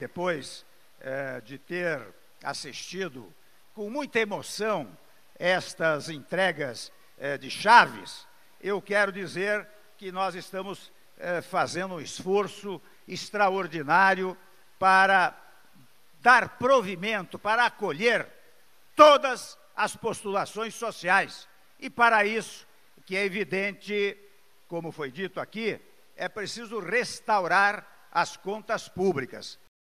Depois é, de ter assistido com muita emoção estas entregas é, de chaves, eu quero dizer que nós estamos é, fazendo um esforço extraordinário para dar provimento, para acolher todas as postulações sociais. E para isso, que é evidente, como foi dito aqui, é preciso restaurar as contas públicas.